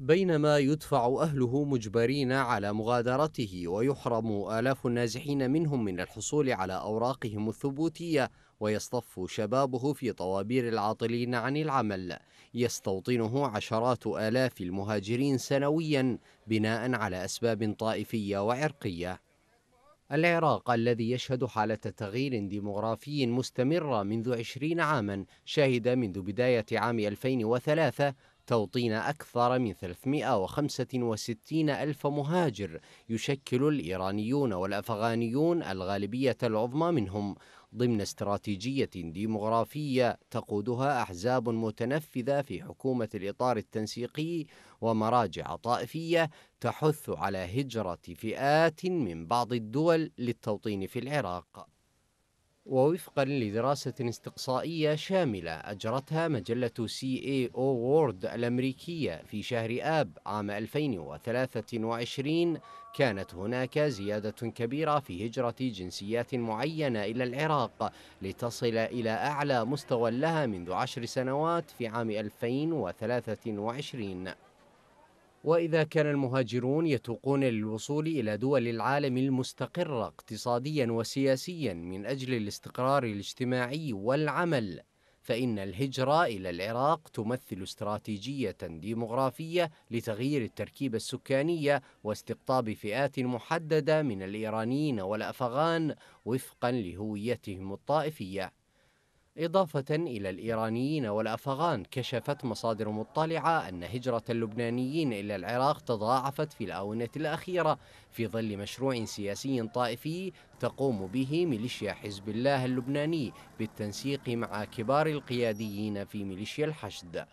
بينما يدفع أهله مجبرين على مغادرته ويحرم آلاف النازحين منهم من الحصول على أوراقهم الثبوتية ويصطف شبابه في طوابير العاطلين عن العمل يستوطنه عشرات آلاف المهاجرين سنويا بناء على أسباب طائفية وعرقية العراق الذي يشهد حالة تغيير ديمغرافي مستمرة منذ 20 عاما شهد منذ بداية عام 2003 توطين أكثر من 365 ألف مهاجر يشكل الإيرانيون والأفغانيون الغالبية العظمى منهم ضمن استراتيجية ديمغرافية تقودها أحزاب متنفذة في حكومة الإطار التنسيقي ومراجع طائفية تحث على هجرة فئات من بعض الدول للتوطين في العراق ووفقا لدراسة استقصائية شاملة أجرتها مجلة سي اي او وورد الأمريكية في شهر آب عام 2023 كانت هناك زيادة كبيرة في هجرة جنسيات معينة إلى العراق لتصل إلى أعلى مستوى لها منذ عشر سنوات في عام 2023 واذا كان المهاجرون يتوقون للوصول الى دول العالم المستقره اقتصاديا وسياسيا من اجل الاستقرار الاجتماعي والعمل فان الهجره الى العراق تمثل استراتيجيه ديموغرافيه لتغيير التركيبه السكانيه واستقطاب فئات محدده من الايرانيين والافغان وفقا لهويتهم الطائفيه إضافة إلى الإيرانيين والأفغان كشفت مصادر مطلعة أن هجرة اللبنانيين إلى العراق تضاعفت في الآونة الأخيرة في ظل مشروع سياسي طائفي تقوم به ميليشيا حزب الله اللبناني بالتنسيق مع كبار القياديين في ميليشيا الحشد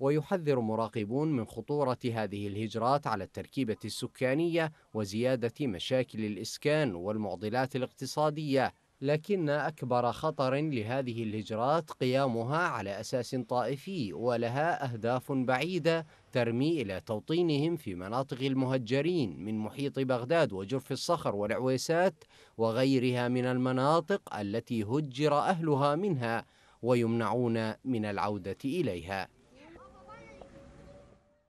ويحذر مراقبون من خطورة هذه الهجرات على التركيبة السكانية وزيادة مشاكل الإسكان والمعضلات الاقتصادية لكن أكبر خطر لهذه الهجرات قيامها على أساس طائفي ولها أهداف بعيدة ترمي إلى توطينهم في مناطق المهجرين من محيط بغداد وجرف الصخر والعويسات وغيرها من المناطق التي هجر أهلها منها ويمنعون من العودة إليها